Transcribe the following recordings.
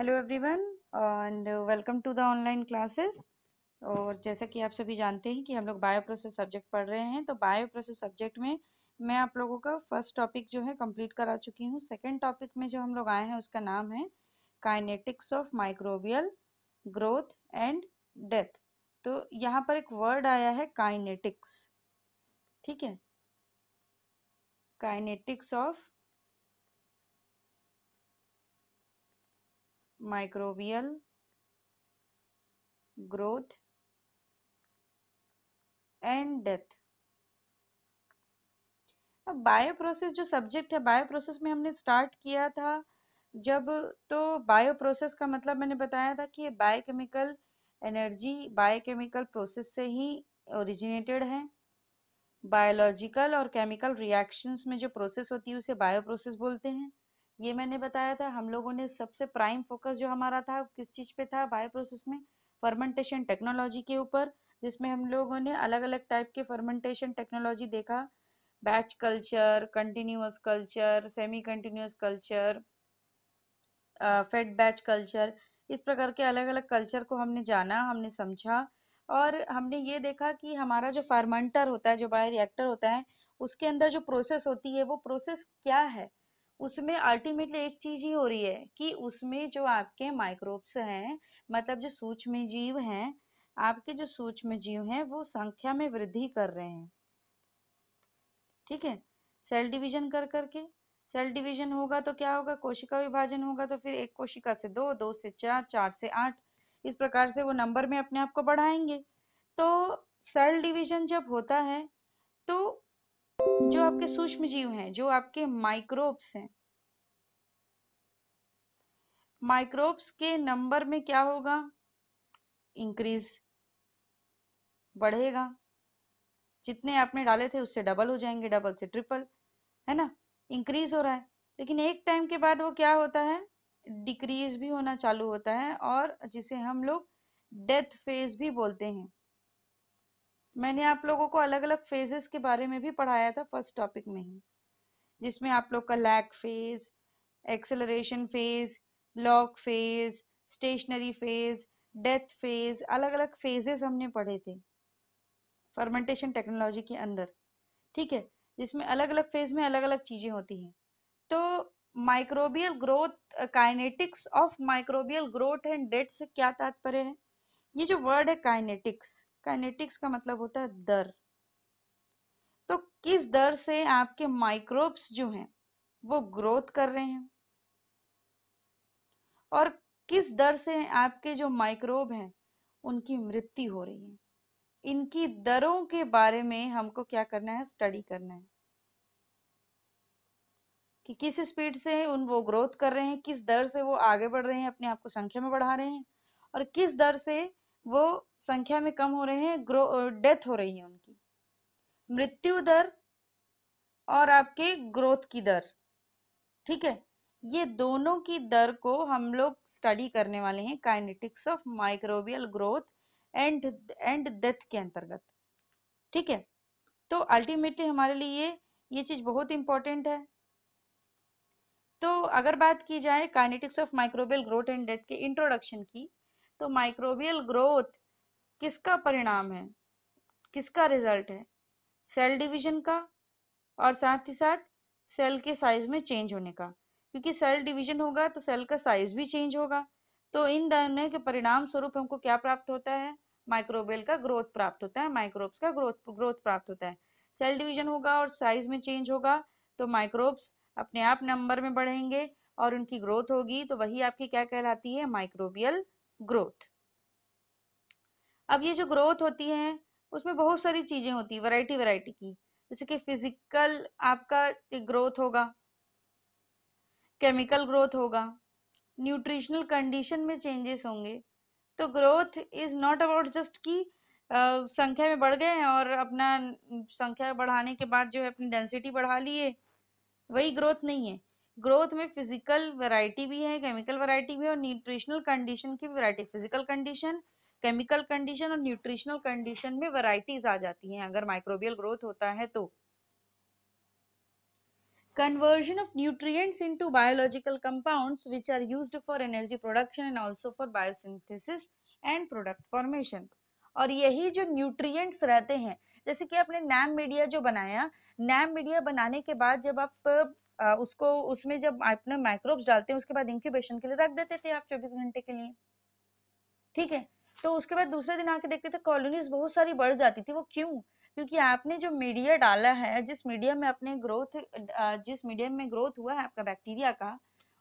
Hello everyone and welcome to the online classes और जैसा कि आप सभी जानते हैं कि हम लोग बायो प्रोसेस सब्जेक्ट पढ़ रहे हैं तो बायो प्रोसेस सब्जेक्ट में मैं आप लोगों का फर्स्ट टॉपिक जो है कंप्लीट करा चुकी हूँ सेकंड टॉपिक में जो हम लोग आए हैं उसका नाम है kinetics of microbial growth and death तो यहाँ पर एक वर्ड आया है काइनेटिक्स ठीक है kinetics of microbial growth and death अब बायोप्रोसेस जो सब्जेक्ट है बायोप्रोसेस में हमने स्टार्ट किया था जब तो बायोप्रोसेस का मतलब मैंने बताया था कि बायोकेमिकल एनर्जी बायोकेमिकल प्रोसेस से ही ओरिजिनेटेड है बायोलॉजिकल और केमिकल रिएक्शंस में जो प्रोसेस होती है उसे बायोप्रोसेस बोलते हैं ये मैंने बताया था हम लोगों ने सबसे प्राइम फोकस जो हमारा था किस चीज़ पे था बायोप्रोसेस में फर्मेंटेशन टेक्नोलॉजी के ऊपर जिसमें हम लोगों ने अलग अलग टाइप के फर्मेंटेशन टेक्नोलॉजी देखा batch culture continuous culture semi continuous culture fed batch culture इस प्रकार के अलग अलग कल्चर को हमने जाना हमने समझा और हमने ये देखा कि हमारा जो फर्मेंटर होता है जो बायो रिएक्टर होता है उसके अंदर जो प्रोसेस होती है वो प्रोसेस क्या है उसमें अल्टीमेटली एक चीज ही हो रही है कि उसमें जो आपके माइक्रोब्स हैं मतलब जो सूक्ष्म जीव हैं आपके जो सूक्ष्म जीव हैं वो संख्या में वृद्धि कर रहे हैं ठीक है सेल डिवीजन कर करके सेल डिवीजन होगा तो क्या होगा कोशिका विभाजन होगा तो फिर एक कोशिका से दो दो से चार चार से आठ इस प्रकार से वो नंबर में अपने आप को बढ़ाएंगे तो सेल डिवीजन जब होता है तो जो आपके सूक्ष्म जीव हैं जो आपके माइक्रोब्स हैं माइक्रोब्स के नंबर में क्या होगा इंक्रीज बढ़ेगा जितने आपने डाले थे उससे डबल हो जाएंगे डबल से ट्रिपल है ना इंक्रीज हो रहा है लेकिन एक टाइम के बाद वो क्या होता है डिक्रीज भी होना चालू होता है और जिसे हम लोग डेथ फेज भी बोलते हैं मैंने आप लोगों को अलग अलग फेजेस के बारे में भी पढ़ाया था फर्स्ट टॉपिक में ही जिसमें आप लोग का lag phase acceleration phase log phase stationary phase death phase अलग अलग फेजेस हमने पढ़े थे फर्मेंटेशन टेक्नोलॉजी के अंदर ठीक है जिसमें अलग अलग फेज में अलग अलग चीजें होती हैं तो microbial growth kinetics of microbial growth and death से क्या तात्पर्य है ये जो वर्ड है काइनेटिक्स काइनेटिक्स का मतलब होता है दर तो किस दर से आपके माइक्रोब्स जो हैं वो ग्रोथ कर रहे हैं और किस दर से आपके जो माइक्रोब हैं उनकी मृत्यु हो रही है इनकी दरों के बारे में हमको क्या करना है स्टडी करना है कि किस स्पीड से उन वो ग्रोथ कर रहे हैं किस दर से वो आगे बढ़ रहे हैं अपने आप को संख्या में बढ़ा रहे हैं और किस दर से वो संख्या में कम हो रहे हैं ग्रो डेथ हो रही है उनकी मृत्यु दर और आपके ग्रोथ की दर ठीक है ये दोनों की दर को हम लोग स्टडी करने वाले हैं kinetics of microbial growth and and death के अंतर्गत ठीक है तो अल्टीमेटली हमारे लिए ये ये चीज बहुत इंपॉर्टेंट है तो अगर बात की जाए kinetics of microbial growth and death के इंट्रोडक्शन की तो माइक्रोबियल ग्रोथ किसका परिणाम है किसका रिजल्ट है सेल डिवीजन का और साथ ही साथ सेल के साइज में चेंज होने का क्योंकि सेल डिवीजन होगा तो सेल का साइज भी चेंज होगा तो इन दोनों के परिणाम स्वरूप हमको क्या प्राप्त होता है माइक्रोबियल का ग्रोथ प्राप्त होता है माइक्रोब्स का ग्रोथ ग्रोथ प्राप्त होता है सेल डिवीजन होगा और साइज में चेंज होगा तो माइक्रोब्स अपने आप नंबर में बढ़ेंगे और उनकी ग्रोथ होगी तो वही आपकी क्या कहलाती है माइक्रोबियल ग्रोथ अब ये जो ग्रोथ होती है उसमें बहुत सारी चीजें होती है वैरायटी वैरायटी की जैसे कि फिजिकल आपका ग्रोथ होगा केमिकल ग्रोथ होगा न्यूट्रिशनल कंडीशन में चेंजेस होंगे तो growth is not about just की संख्या में बढ़ गए और अपना संख्या बढ़ाने के बाद जो है अपनी डेंसिटी बढ़ा लिए वही ग्रोथ नहीं है ग्रोथ में फिजिकल वैरायटी भी है केमिकल वैरायटी भी है और न्यूट्रिशनल कंडीशन की variety physical condition chemical condition और न्यूट्रिशनल कंडीशन में वैरायटीज आ जाती हैं अगर माइक्रोबियल ग्रोथ होता है तो conversion of nutrients into biological compounds which are used for energy production and also for biosynthesis and product formation और यही जो nutrients रहते हैं जैसे कि आपने नैम मीडिया जो बनाया नैम मीडिया बनाने के बाद जब आप उसको उसमें जब अपने माइक्रोब्स डालते हैं उसके बाद इंक्यूबेशन के लिए रख देते थे आप चौबीस घंटे के लिए ठीक है तो उसके बाद दूसरे दिन आके देखते थे कॉलोनीज बहुत सारी बढ़ जाती थी वो क्यों क्योंकि आपने जो मीडिया डाला है जिस मीडिया में अपने ग्रोथ जिस मीडियम में ग्रोथ हुआ है आपका बैक्टीरिया का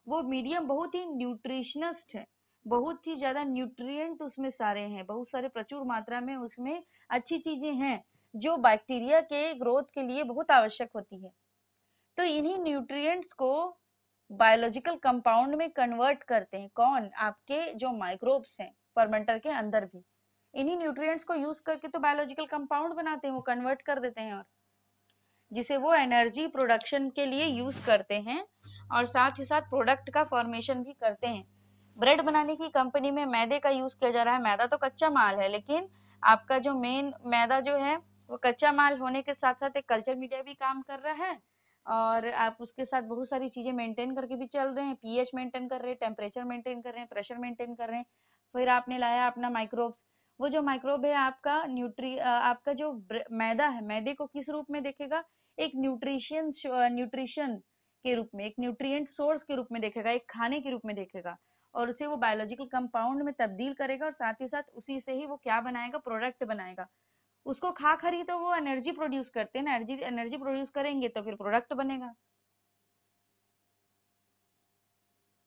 वो मीडियम बहुत ही न्यूट्रिशनस्ट है बहुत ही ज्यादा न्यूट्रिएंट उसमें सारे हैं बहुत सारे प्रचुर मात्रा में उसमें अच्छी चीजें हैं जो बैक्टीरिया के ग्रोथ के लिए बहुत आवश्यक होती है तो इन्हीं न्यूट्रिएंट्स को बायोलॉजिकल कंपाउंड में कन्वर्ट करते हैं कौन आपके जो माइक्रोब्स हैं फर्मेंटर के अंदर भी इन्हीं न्यूट्रिएंट्स को यूज करके तो बायोलॉजिकल कंपाउंड बनाते हैं वो कन्वर्ट कर देते हैं और जिसे वो एनर्जी प्रोडक्शन के लिए यूज करते हैं और साथ ही साथ प्रोडक्ट का फॉर्मेशन भी करते हैं ब्रेड बनाने की कंपनी में मैदे का यूज किया जा रहा है मैदा तो कच्चा माल है लेकिन आपका जो मेन मैदा जो है वो कच्चा माल होने के साथ साथ एक कल्चर मीडिया भी काम कर रहा है और आप उसके साथ बहुत सारी चीजें मेंटेन करके भी चल रहे हैं पीएच मेंटेन कर रहे हैं टेम्परेचर मेंटेन कर रहे हैं प्रेशर मेंटेन कर रहे हैं फिर आपने लाया अपना माइक्रोब्स वो जो माइक्रोब है आपका न्यूट्री आपका जो मैदा है मैदे को किस रूप में देखेगा एक न्यूट्रिशन न्यूट्रिशन के रूप में एक न्यूट्रिएंट सोर्स के रूप में देखेगा एक खाने के रूप में देखेगा और उसे वो बायोलॉजिकल कंपाउंड में तब्दील करेगा और साथ ही साथ उसी से ही वो क्या बनाएगा प्रोडक्ट बनाएगा उसको खा खरी तो वो एनर्जी प्रोड्यूस करते हैं ना एनर्जी एनर्जी प्रोड्यूस करेंगे तो फिर प्रोडक्ट बनेगा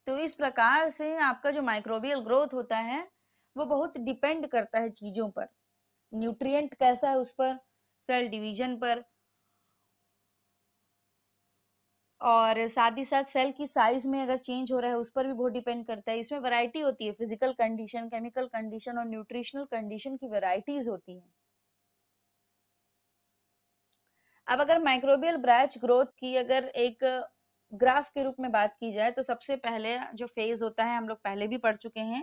तो इस प्रकार से आपका जो माइक्रोबियल ग्रोथ होता है वो बहुत डिपेंड करता है चीजों पर न्यूट्रिएंट कैसा है उस पर सेल डिवीजन पर और साथ ही साथ सेल की साइज में अगर चेंज हो रहा है उस पर भी बहुत डिपेंड करता है इसमें वैरायटी होती है फिजिकल कंडीशन केमिकल कंडीशन और न्यूट्रिशनल कंडीशन की वैरायटीज होती है अब अगर माइक्रोबियल ब्रांच ग्रोथ की अगर एक ग्राफ के रूप में बात की जाए तो सबसे पहले जो फेज होता है हम लोग पहले भी पढ़ चुके हैं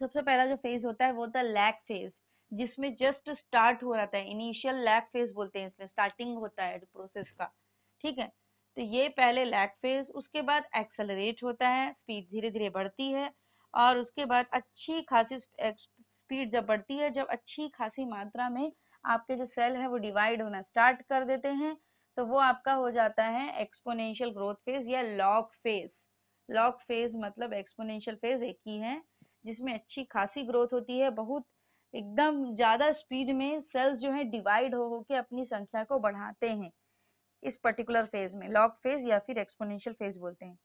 सबसे पहला जो फेज होता है वो होता है लैक फेज जिसमें जस्ट स्टार्ट हो रहा है इनिशियल लैक फेज बोलते हैं इसलिए स्टार्टिंग होता है जो प्रोसेस का ठीक है तो ये पहले लैक फेज उसके बाद एक्सेलरेट होता है स्पीड धीरे धीरे बढ़ती है और उसके बाद अच्छी खासी स्पीड जब बढ़ती है जब अच्छी खासी मात्रा में आपके जो सेल है वो डिवाइड होना स्टार्ट कर देते हैं तो वो आपका हो जाता है एक्सपोनेंशियल ग्रोथ फेज या लॉक फेज लॉक फेज मतलब एक्सपोनेंशियल फेज एक ही है जिसमें अच्छी खासी ग्रोथ होती है बहुत एकदम ज्यादा स्पीड में सेल्स जो है डिवाइड हो होकर अपनी संख्या को बढ़ाते हैं इस पर्टिकुलर फेज में लॉक फेज या फिर एक्सपोनेंशियल फेज बोलते हैं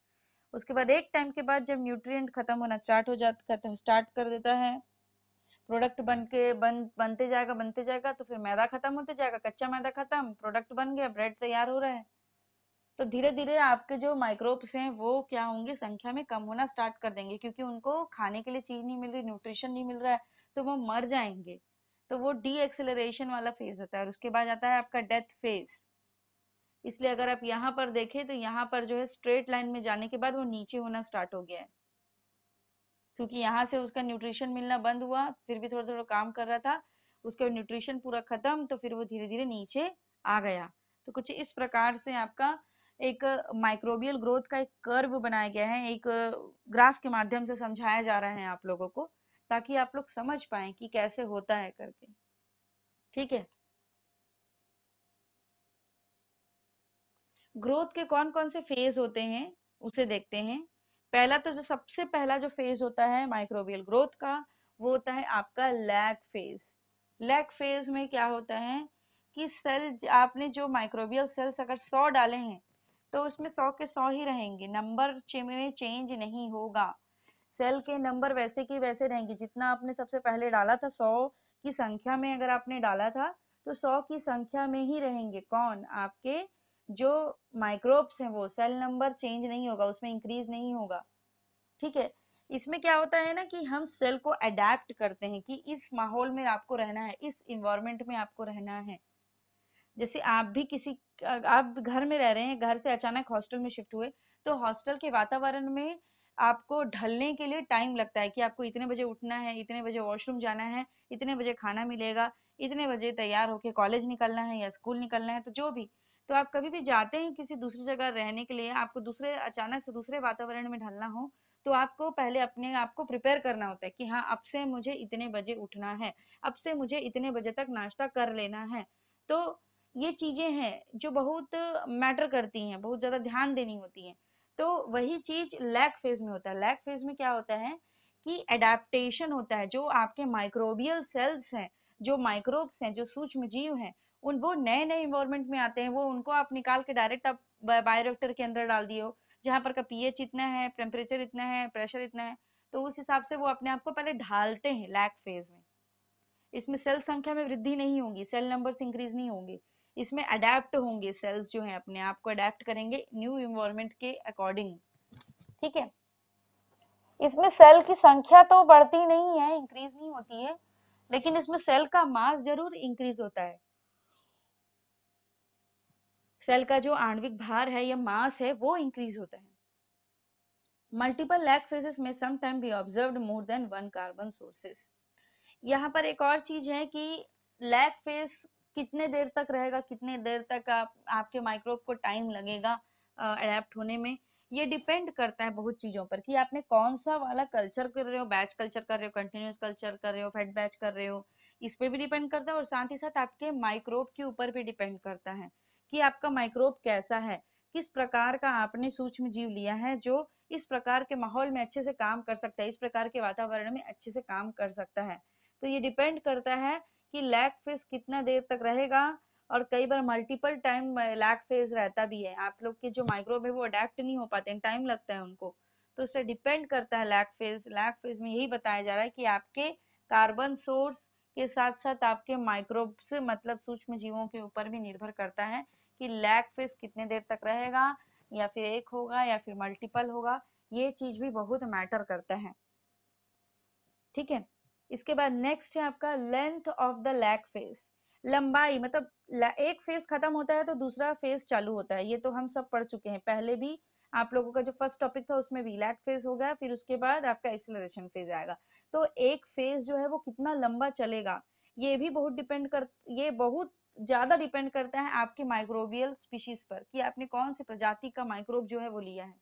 उसके बाद एक टाइम के बाद जब न्यूट्रिएंट खत्म होना स्टार्ट हो जाता स्टार्ट कर देता है प्रोडक्ट बन के बन बनते जाएगा बनते जाएगा तो फिर मैदा खत्म होते जाएगा कच्चा मैदा खत्म प्रोडक्ट बन गया ब्रेड तैयार हो रहा है तो धीरे धीरे आपके जो माइक्रोब्स हैं वो क्या होंगे संख्या में कम होना स्टार्ट कर देंगे क्योंकि उनको खाने के लिए चीज नहीं मिल रही न्यूट्रिशन नहीं मिल रहा है तो वो मर जाएंगे तो वो डी एक्सेलरेशन वाला फेज होता है और उसके बाद आता है आपका डेथ फेज इसलिए अगर आप यहाँ पर देखें तो यहाँ पर जो है स्ट्रेट लाइन में जाने के बाद वो नीचे होना स्टार्ट हो गया है क्योंकि यहाँ से उसका न्यूट्रिशन मिलना बंद हुआ फिर भी थोड़ा थोड़ा काम कर रहा था उसका न्यूट्रिशन पूरा खत्म तो फिर वो धीरे धीरे नीचे आ गया तो कुछ इस प्रकार से आपका एक माइक्रोबियल ग्रोथ का एक कर्व बनाया गया है एक ग्राफ के माध्यम से समझाया जा रहा है आप लोगों को ताकि आप लोग समझ पाए कि कैसे होता है करके ठीक है ग्रोथ के कौन कौन से फेज होते हैं उसे देखते हैं पहला तो जो सबसे पहला जो फेज होता है माइक्रोबियल ग्रोथ का वो होता है आपका लैग फेज लैग फेज में क्या होता है कि सेल आपने जो माइक्रोबियल सेल्स अगर सौ डाले हैं तो उसमें सौ के सौ ही रहेंगे नंबर में चेंज नहीं होगा सेल के नंबर वैसे के वैसे रहेंगे जितना आपने सबसे पहले डाला था सौ की संख्या में अगर आपने डाला था तो सौ की संख्या में ही रहेंगे कौन आपके जो माइक्रोब्स हैं वो सेल नंबर चेंज नहीं होगा उसमें इंक्रीज नहीं होगा ठीक है इसमें क्या होता है ना कि हम सेल को अडेप्ट करते हैं कि इस माहौल में आपको रहना है इस इन्वायरमेंट में आपको रहना है जैसे आप भी किसी आप घर में रह रहे हैं घर से अचानक हॉस्टल में शिफ्ट हुए तो हॉस्टल के वातावरण में आपको ढलने के लिए टाइम लगता है कि आपको इतने बजे उठना है इतने बजे वॉशरूम जाना है इतने बजे खाना मिलेगा इतने बजे तैयार होके कॉलेज निकलना है या स्कूल निकलना है तो जो भी तो आप कभी भी जाते हैं किसी दूसरी जगह रहने के लिए आपको दूसरे अचानक से दूसरे वातावरण में ढलना हो तो आपको पहले अपने आप को प्रिपेयर करना होता है कि हाँ अब से मुझे इतने बजे उठना है अब से मुझे इतने बजे तक नाश्ता कर लेना है तो ये चीजें हैं जो बहुत मैटर करती हैं बहुत ज्यादा ध्यान देनी होती है तो वही चीज लैक फेज में होता है लैक फेज में क्या होता है कि एडेप्टेशन होता है जो आपके माइक्रोबियल सेल्स हैं जो माइक्रोब्स हैं जो सूक्ष्म जीव हैं उन वो नए नए इन्वायरमेंट में आते हैं वो उनको आप निकाल के डायरेक्ट आप बायोरेक्टर के अंदर डाल दिए हो जहाँ पर का पीएच इतना है टेम्परेचर इतना है प्रेशर इतना है तो उस हिसाब से वो अपने आप को पहले ढालते हैं लैक फेज में इसमें सेल संख्या में वृद्धि नहीं होगी सेल नंबर इंक्रीज नहीं होंगे इसमें अडेप्ट होंगे सेल्स जो है अपने आप को अडेप्ट करेंगे न्यू इन्वायरमेंट के अकॉर्डिंग ठीक है इसमें सेल की संख्या तो बढ़ती नहीं है इंक्रीज नहीं होती है लेकिन इसमें सेल का मास जरूर इंक्रीज होता है सेल का जो आणविक भार है या मास है वो इंक्रीज होता है मल्टीपल लैग फेजेस में sometime be observe more than one carbon sources यहाँ पर एक और चीज है कि लैग फेज कितने देर तक रहेगा कितने देर तक आप आपके माइक्रोब को टाइम लगेगा अडेप्ट होने में ये डिपेंड करता है बहुत चीजों पर कि आपने कौन सा वाला कल्चर कर रहे हो बैच कल्चर कर रहे हो कंटिन्यूस कल्चर कर रहे हो फेड बैच कर रहे हो इस पर भी डिपेंड करता है और साथ ही साथ आपके माइक्रोब के ऊपर भी डिपेंड करता है कि आपका माइक्रोब कैसा है किस प्रकार का आपने सूक्ष्म जीव लिया है जो इस प्रकार के माहौल में अच्छे से काम कर सकता है इस प्रकार के वातावरण में अच्छे से काम कर सकता है तो ये डिपेंड करता है कि लैग फेज कितना देर तक रहेगा और कई बार मल्टीपल टाइम लैग फेज रहता भी है आप लोग के जो माइक्रोब है वो अडेप्ट नहीं हो पाते टाइम लगता है उनको तो उससे डिपेंड करता है लैग फेज लैग फेज में यही बताया जा रहा है कि आपके कार्बन सोर्स के साथ साथ आपके माइक्रोब्स मतलब सूक्ष्म जीवों के ऊपर भी निर्भर करता है कि लैग फेस कितने देर तक रहेगा या फिर एक होगा या फिर मल्टीपल होगा ये चीज भी बहुत मैटर करता है ठीक है इसके बाद नेक्स्ट है आपका length of the lag phase लंबाई मतलब एक फेस खत्म होता है तो दूसरा फेस चालू होता है ये तो हम सब पढ़ चुके हैं पहले भी आप लोगों का जो फर्स्ट टॉपिक था उसमें वीलैट फेज हो गया फिर उसके बाद आपका एक्सेलरेशन फेज आएगा तो एक फेज जो है वो कितना लंबा चलेगा ये भी बहुत डिपेंड कर ये बहुत ज्यादा डिपेंड करता है आपके माइक्रोबियल स्पीशीज पर कि आपने कौन सी प्रजाति का माइक्रोब जो है वो लिया है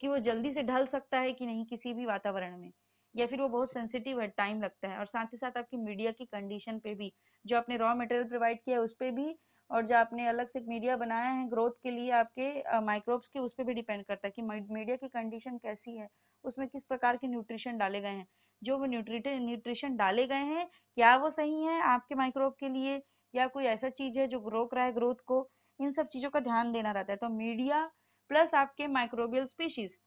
कि वो जल्दी से ढल सकता है कि नहीं किसी भी वातावरण में या फिर वो बहुत सेंसिटिव है टाइम लगता है और साथ ही साथ आपकी मीडिया की कंडीशन पे भी जो आपने रॉ मटेरियल प्रोवाइड किया है उस पर भी और जो आपने अलग से मीडिया बनाया है ग्रोथ के लिए आपके माइक्रोब्स के उस पर भी डिपेंड करता है कि मीडिया की कंडीशन कैसी है उसमें किस प्रकार के न्यूट्रिशन डाले गए हैं जो वो न्यूट्रिशन डाले गए हैं क्या वो सही है आपके माइक्रोब के लिए या कोई ऐसा चीज है जो रोक रहा है ग्रोथ को इन सब चीजों का ध्यान देना रहता है तो मीडिया प्लस आपके माइक्रोबियल स्पीशीज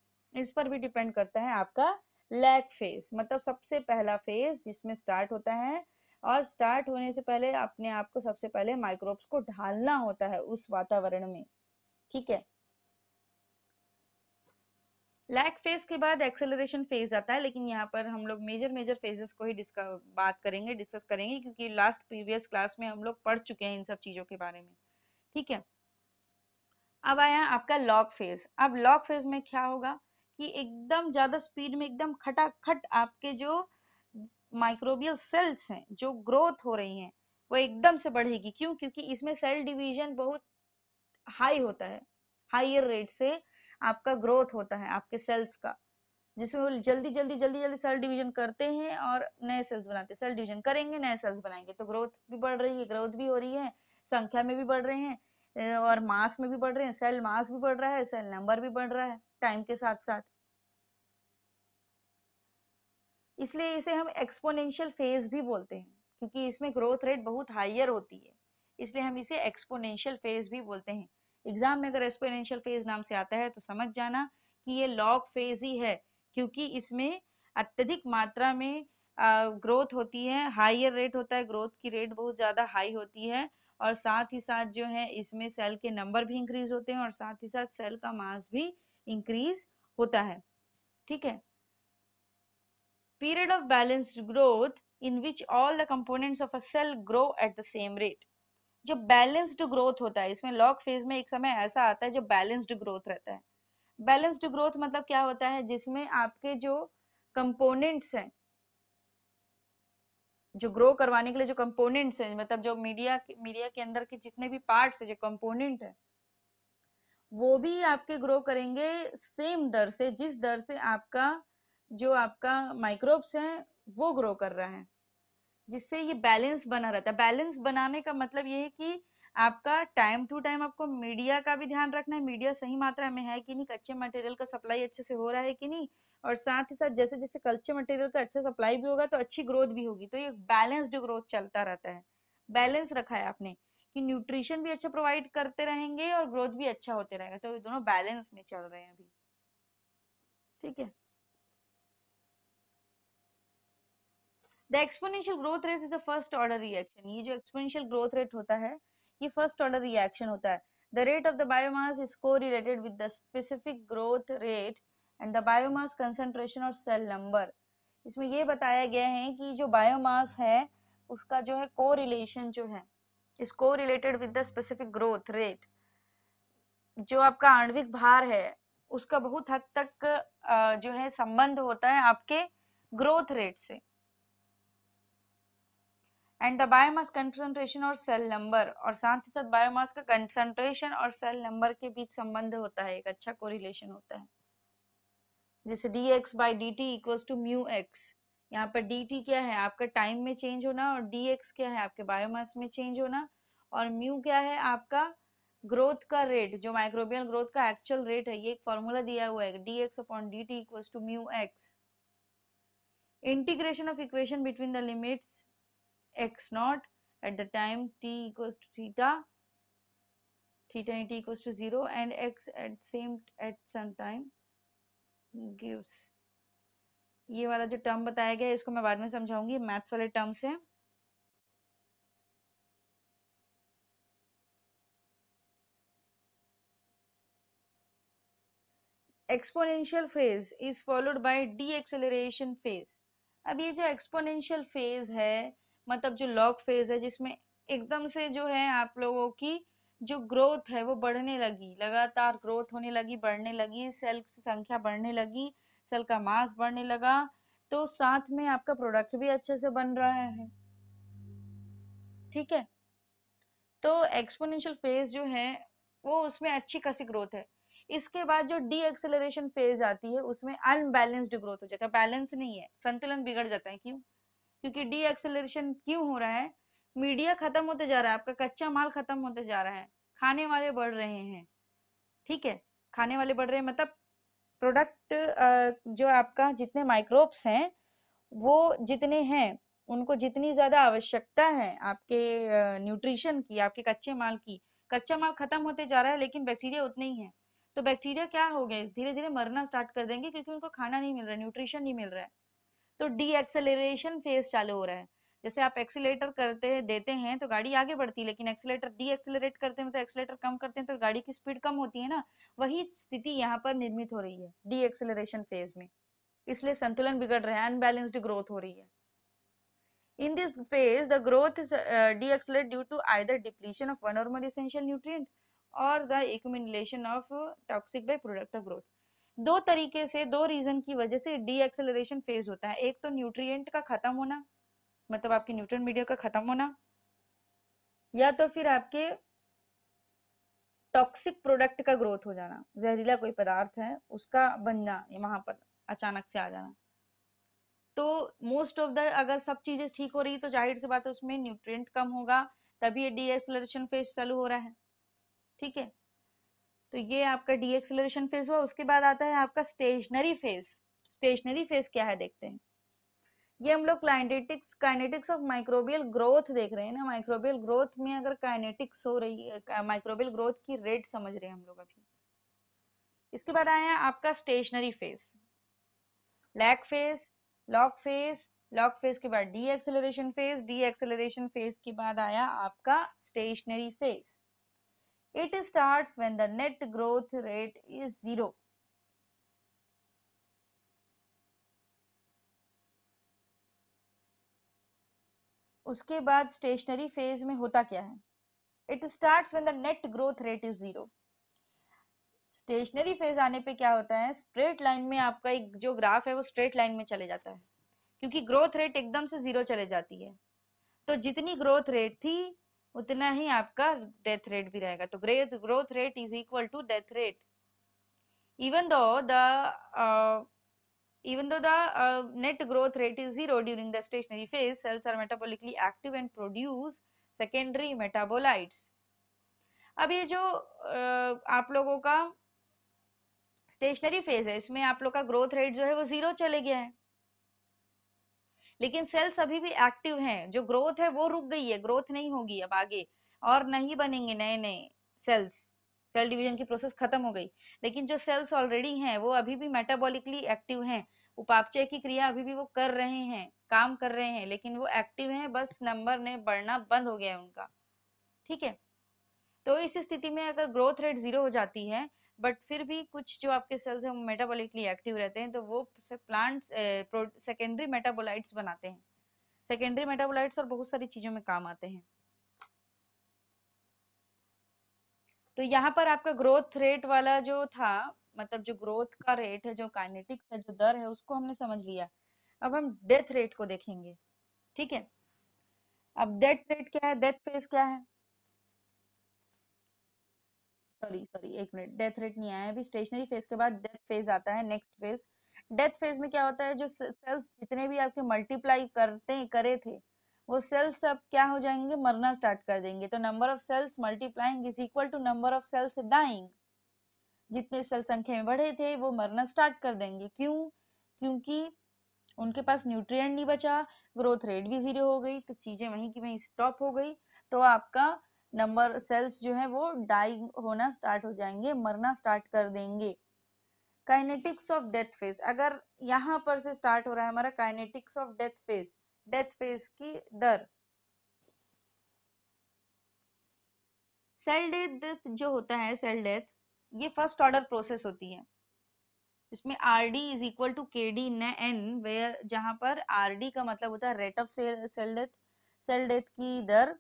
इस पर भी डिपेंड करता है आपका लैक फेज मतलब सबसे पहला फेज जिसमें स्टार्ट होता है और स्टार्ट होने से पहले अपने आप को सबसे पहले माइक्रोब्स को ढालना होता है उस वातावरण में ठीक है लैक फेज के बाद एक्सेलरेशन फेज आता है लेकिन यहाँ पर हम लोग मेजर मेजर फेजेस को ही डिस्कस बात करेंगे डिस्कस करेंगे क्योंकि लास्ट प्रीवियस क्लास में हम लोग पढ़ चुके हैं इन सब चीजों के बारे में ठीक है अब आया आपका लॉक फेज अब लॉक फेज में क्या होगा कि एकदम ज्यादा स्पीड में एकदम खटाखट आपके जो माइक्रोबियल सेल्स हैं जो ग्रोथ हो रही हैं वो एकदम से बढ़ेगी क्यों क्योंकि इसमें सेल डिवीजन बहुत हाई होता है हाइयर रेट से आपका ग्रोथ होता है आपके सेल्स का जिसमें वो जल्दी जल्दी जल्दी जल्दी सेल डिवीजन करते हैं और नए सेल्स बनाते हैं सेल डिवीजन करेंगे नए सेल्स बनाएंगे तो ग्रोथ भी बढ़ रही है ग्रोथ भी हो रही है संख्या में भी बढ़ रहे हैं और मास में भी बढ़ रहे हैं सेल मास भी बढ़ रहा है सेल नंबर भी बढ़ रहा है टाइम के साथ साथ इसलिए इसे हम एक्सपोनेंशियल फेज भी बोलते हैं क्योंकि इसमें ग्रोथ रेट बहुत हाइयर होती है इसलिए हम इसे एक्सपोनेंशियल फेज भी बोलते हैं एग्जाम में अगर एक्सपोनेंशियल फेज नाम से आता है तो समझ जाना कि ये लॉग फेज ही है क्योंकि इसमें अत्यधिक मात्रा में ग्रोथ होती है हाइयर रेट होता है ग्रोथ की रेट बहुत ज़्यादा हाई होती है और साथ ही साथ जो है इसमें सेल के नंबर भी इंक्रीज होते हैं और साथ ही साथ सेल का मास भी इंक्रीज होता है ठीक है period of balanced growth in which all the components of a cell grow at the same rate जो बैलेंस्ड ग्रोथ होता है इसमें लॉक फेज में एक समय ऐसा आता है जो बैलेंस्ड ग्रोथ रहता है बैलेंस्ड ग्रोथ मतलब क्या होता है जिसमें आपके जो कंपोनेंट्स हैं जो ग्रो करवाने के लिए जो कंपोनेंट्स हैं मतलब जो मीडिया मीडिया के अंदर के जितने भी पार्ट्स है जो कंपोनेंट है वो भी आपके ग्रो करेंगे सेम दर से जिस दर से आपका जो आपका माइक्रोब्स है वो ग्रो कर रहा है जिससे ये बैलेंस बना रहता है बैलेंस बनाने का मतलब ये है कि आपका टाइम टू टाइम आपको मीडिया का भी ध्यान रखना है मीडिया सही मात्रा में है कि नहीं कच्चे मटेरियल का सप्लाई अच्छे से हो रहा है कि नहीं और साथ ही साथ जैसे जैसे कच्चे मटेरियल का अच्छा सप्लाई भी होगा तो अच्छी ग्रोथ भी होगी तो ये बैलेंस्ड ग्रोथ चलता रहता है बैलेंस रखा है आपने कि न्यूट्रिशन भी अच्छा प्रोवाइड करते रहेंगे और ग्रोथ भी अच्छा होते रहेगा तो ये दोनों बैलेंस में चल रहे हैं अभी ठीक है the exponential growth rate is the first order reaction ये जो एक्सपोनेंशियल ग्रोथ रेट होता है ये फर्स्ट ऑर्डर रिएक्शन होता है the rate of the biomass is correlated with the specific growth rate and the biomass concentration or cell number इसमें ये बताया गया है कि जो बायोमास है उसका जो है कोरिलेशन जो है is correlated with the specific growth rate जो आपका आणविक भार है उसका बहुत हद तक जो है संबंध होता है आपके ग्रोथ रेट से एंड द बायोमास कंसंट्रेशन और सेल नंबर और साथ ही साथ बायोमास का कंसंट्रेशन और सेल नंबर के बीच संबंध होता है एक अच्छा कोरिलेशन होता है जैसे d x by d t equals to mu x यहाँ पर डी टी क्या है आपका टाइम में चेंज होना और डी एक्स क्या है आपके बायोमास में चेंज होना और म्यू क्या है आपका ग्रोथ का रेट जो माइक्रोबियल ग्रोथ का एक्चुअल रेट है ये एक फॉर्मूला दिया हुआ है d x upon d t equals to mu x integration of equation between the limits x naught at the time t equals to theta theta and t equals to 0 and x at same at some time gives ये वाला जो term बताया गया इसको मैं बाद में समझाऊंगी मैथ्स वाले टर्म से exponential phase is followed by deceleration phase अब ये जो एक्सपोनेंशियल फेज है मतलब जो लॉक फेज है जिसमें एकदम से जो है आप लोगों की जो ग्रोथ है वो बढ़ने लगी लगातार ग्रोथ होने लगी बढ़ने लगी सेल की संख्या बढ़ने लगी सेल का मास बढ़ने लगा तो साथ में आपका प्रोडक्ट भी अच्छे से बन रहा है ठीक है तो एक्सपोनेंशियल फेज जो है वो उसमें अच्छी खासी ग्रोथ है इसके बाद जो डी एक्सेलरेशन फेज आती है उसमें अनबैलेंस्ड ग्रोथ हो जाता है बैलेंस नहीं है संतुलन बिगड़ जाता है क्यों क्योंकि डी एक्सेलरेशन क्यों हो रहा है मीडिया खत्म होते जा रहा है आपका कच्चा माल खत्म होते जा रहा है खाने वाले बढ़ रहे हैं ठीक है खाने वाले बढ़ रहे हैं मतलब प्रोडक्ट जो आपका जितने माइक्रोब्स हैं वो जितने हैं उनको जितनी ज्यादा आवश्यकता है आपके न्यूट्रिशन की आपके कच्चे माल की कच्चा माल खत्म होते जा रहा है लेकिन बैक्टीरिया उतने ही है तो बैक्टीरिया क्या हो गए धीरे धीरे मरना स्टार्ट कर देंगे क्योंकि उनको खाना नहीं मिल रहा है न्यूट्रिशन नहीं मिल रहा है तो डी एक्सेलरेशन फेज चालू हो रहा है जैसे आप एक्सीटर करते देते हैं तो गाड़ी आगे बढ़ती है लेकिन एक्सीटर डी एक्सेलरेट करते हैं तो एक्सीटर कम करते हैं तो गाड़ी की स्पीड कम होती है ना वही स्थिति यहाँ पर निर्मित हो रही है डी एक्सेलरेशन फेज में इसलिए संतुलन बिगड़ रहा है अनबैलेंस्ड ग्रोथ हो रही है in this phase the growth is decelerated due to either depletion of one और more essential nutrient or the accumulation of uh, toxic by product of दो तरीके से दो रीजन की वजह से डी एक्सेलरेशन फेज होता है एक तो न्यूट्रिएंट का खत्म होना मतलब आपके न्यूट्रन मीडिया का खत्म होना या तो फिर आपके टॉक्सिक प्रोडक्ट का ग्रोथ हो जाना जहरीला कोई पदार्थ है उसका बनना वहां पर अचानक से आ जाना तो मोस्ट ऑफ द अगर सब चीजें ठीक हो रही तो जाहिर सी बात है उसमें न्यूट्रिएंट कम होगा तभी ये डी फेज चालू हो रहा है ठीक है तो ये आपका डी फेज हुआ उसके बाद आता है आपका स्टेशनरी फेज स्टेशनरी फेज क्या है देखते हैं ये हम लोग क्लाइनेटिक्स काइनेटिक्स ऑफ माइक्रोबियल ग्रोथ देख रहे हैं ना माइक्रोबियल ग्रोथ में अगर काइनेटिक्स हो रही है माइक्रोबियल ग्रोथ की रेट समझ रहे हैं हम लोग अभी इसके बाद आया आपका stationary phase lag phase log phase log phase के बाद deceleration phase deceleration phase के बाद आया आपका stationary phase It starts when the net growth rate is zero. उसके बाद स्टेशनरी फेज में होता क्या है it start when the net growth rate is zero stationary phase आने पे क्या होता है स्ट्रेट लाइन में आपका एक जो ग्राफ है वो स्ट्रेट लाइन में चले जाता है क्योंकि ग्रोथ रेट एकदम से जीरो चले जाती है तो जितनी ग्रोथ रेट थी उतना ही आपका डेथ रेट भी रहेगा तो ग्रेथ growth rate is equal to death rate even though the even though the uh, net growth rate is zero during the stationary phase cells are metabolically active and produce secondary metabolites अब ये जो आप लोगों का stationary phase है इसमें आप लोग का growth rate जो है वो zero चले गया है लेकिन सेल्स अभी भी एक्टिव हैं जो ग्रोथ है वो रुक गई है ग्रोथ नहीं होगी अब आगे और नहीं बनेंगे नए नए सेल्स सेल डिवीजन की प्रोसेस खत्म हो गई लेकिन जो सेल्स ऑलरेडी हैं वो अभी भी मेटाबॉलिकली एक्टिव हैं उपापचय की क्रिया अभी भी वो कर रहे हैं काम कर रहे हैं लेकिन वो एक्टिव हैं बस नंबर ने बढ़ना बंद हो गया है उनका ठीक है तो इस स्थिति में अगर ग्रोथ रेट जीरो हो जाती है बट फिर भी कुछ जो आपके सेल्स हैं वो मेटाबॉलिकली एक्टिव रहते हैं तो वो प्लांट सेकेंडरी मेटाबोलाइट्स बनाते हैं सेकेंडरी मेटाबोलाइट्स और बहुत सारी चीजों में काम आते हैं तो यहाँ पर आपका ग्रोथ रेट वाला जो था मतलब जो ग्रोथ का रेट है जो काइनेटिक्स है जो दर है उसको हमने समझ लिया अब हम डेथ रेट को देखेंगे ठीक है अब डेथ रेट क्या है डेथ फेज क्या है सॉरी सॉरी एक मिनट डेथ रेट नहीं आया अभी स्टेशनरी फेज के बाद डेथ फेज आता है नेक्स्ट फेज डेथ फेज में क्या होता है जो सेल्स जितने भी आपके मल्टीप्लाई करते करे थे वो सेल्स अब क्या हो जाएंगे मरना स्टार्ट कर देंगे तो number of cells multiplying is equal to number of cells dying जितने सेल संख्या में बढ़े थे वो मरना स्टार्ट कर देंगे क्यों क्योंकि उनके पास न्यूट्रिएंट नहीं बचा ग्रोथ रेट भी जीरो हो गई तो चीजें वहीं की वहीं स्टॉप हो गई तो आपका नंबर सेल्स जो है वो डाई होना स्टार्ट हो जाएंगे मरना स्टार्ट कर देंगे काइनेटिक्स ऑफ डेथ फेज अगर यहाँ पर से स्टार्ट हो रहा है हमारा kinetics of death phase death phase की दर सेल डेथ जो होता है सेल डेथ ये फर्स्ट ऑर्डर प्रोसेस होती है इसमें r d is equal to k d n where जहां पर आर डी का मतलब होता है rate of cell death cell death की दर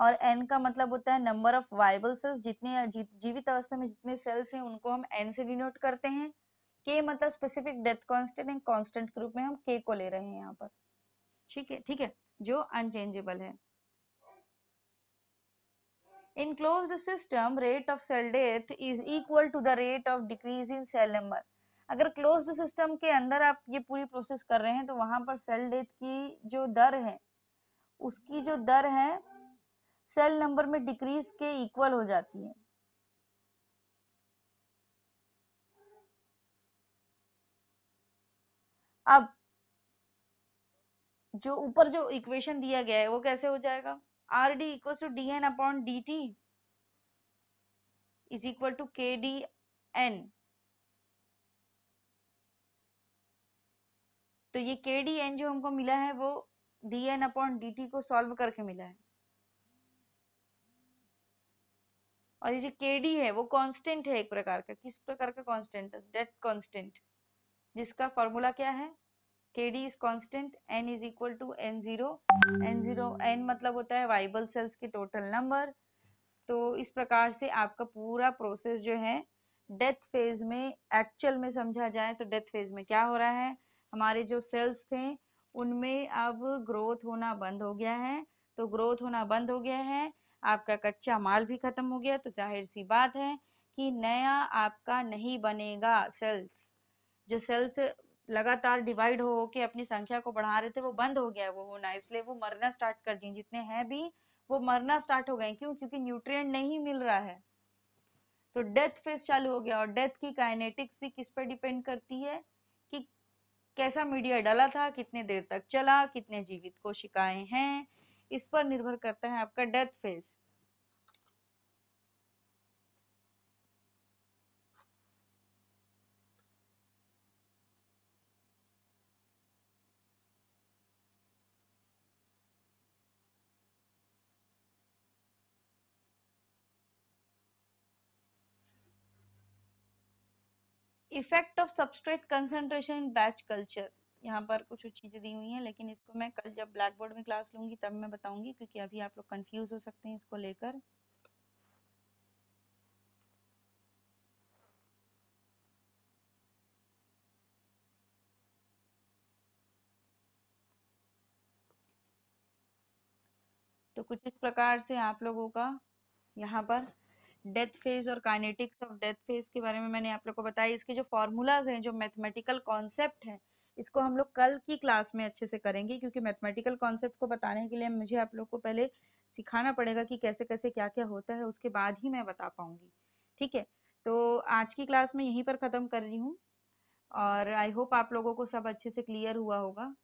और एन का मतलब होता है नंबर ऑफ वाइबल सेल्स जितने जीवित अवस्था में जितने सेल्स हैं उनको हम एन से डिनोट करते हैं मतलब के मतलब specific death constant and constant group में हम के को ले रहे हैं यहाँ पर ठीक है ठीक है जो अनचेंजेबल है in close system rate of cell death is equal to the rate of decrease in cell number अगर क्लोज सिस्टम के अंदर आप ये पूरी प्रोसेस कर रहे हैं तो वहां पर सेल डेथ की जो दर है उसकी जो दर है सेल नंबर में डिक्रीज के इक्वल हो जाती है अब जो ऊपर जो इक्वेशन दिया गया है वो कैसे हो जाएगा r d equal to d n upon d t is equal to k d n तो ये के डी एन जो हमको मिला है वो d n upon d t को सॉल्व करके मिला है और ये जो डी है वो कांस्टेंट है एक प्रकार का किस प्रकार का कांस्टेंट डेथ कांस्टेंट जिसका फॉर्मूला क्या है k d is constant n is equal to n zero n zero n मतलब होता है वाइबल सेल्स के टोटल नंबर तो इस प्रकार से आपका पूरा प्रोसेस जो है डेथ फेज में एक्चुअल में समझा जाए तो डेथ फेज में क्या हो रहा है हमारे जो सेल्स थे उनमें अब ग्रोथ होना बंद हो गया है तो ग्रोथ होना बंद हो गया है आपका कच्चा माल भी खत्म हो गया तो जाहिर सी बात है कि नया आपका नहीं बनेगा सेल्स जो सेल्स लगातार डिवाइड हो के अपनी संख्या को बढ़ा रहे थे वो बंद हो गया वो होना इसलिए वो मरना स्टार्ट कर दी जितने हैं भी वो मरना स्टार्ट हो गए क्यों क्योंकि न्यूट्रिएंट नहीं मिल रहा है तो डेथ फेस चालू हो गया और डेथ की काइनेटिक्स भी किस पर डिपेंड करती है कि कैसा मीडिया डाला था कितने देर तक चला कितने जीवित कोशिकाएं हैं इस पर निर्भर करता है आपका death phase effect of substrate concentration batch culture यहाँ पर कुछ चीज़ें दी हुई हैं लेकिन इसको मैं कल जब ब्लैक बोर्ड में क्लास लूँगी तब मैं बताऊँगी क्योंकि अभी आप लोग कन्फ्यूज़ हो सकते हैं इसको लेकर तो कुछ इस प्रकार से आप लोगों का यहाँ पर डेथ फेज और काइनेटिक्स ऑफ डेथ फेज के बारे में मैंने आप लोग को बताया इसके जो फॉर्मूलाज हैं जो मैथमेटिकल कॉन्सेप्ट हैं इसको हम लोग कल की क्लास में अच्छे से करेंगे क्योंकि मैथमेटिकल कॉन्सेप्ट को बताने के लिए मुझे आप लोग को पहले सिखाना पड़ेगा कि कैसे कैसे क्या क्या होता है उसके बाद ही मैं बता पाऊंगी ठीक है तो आज की क्लास में यहीं पर ख़त्म कर रही हूँ और आई होप आप लोगों को सब अच्छे से क्लियर हुआ होगा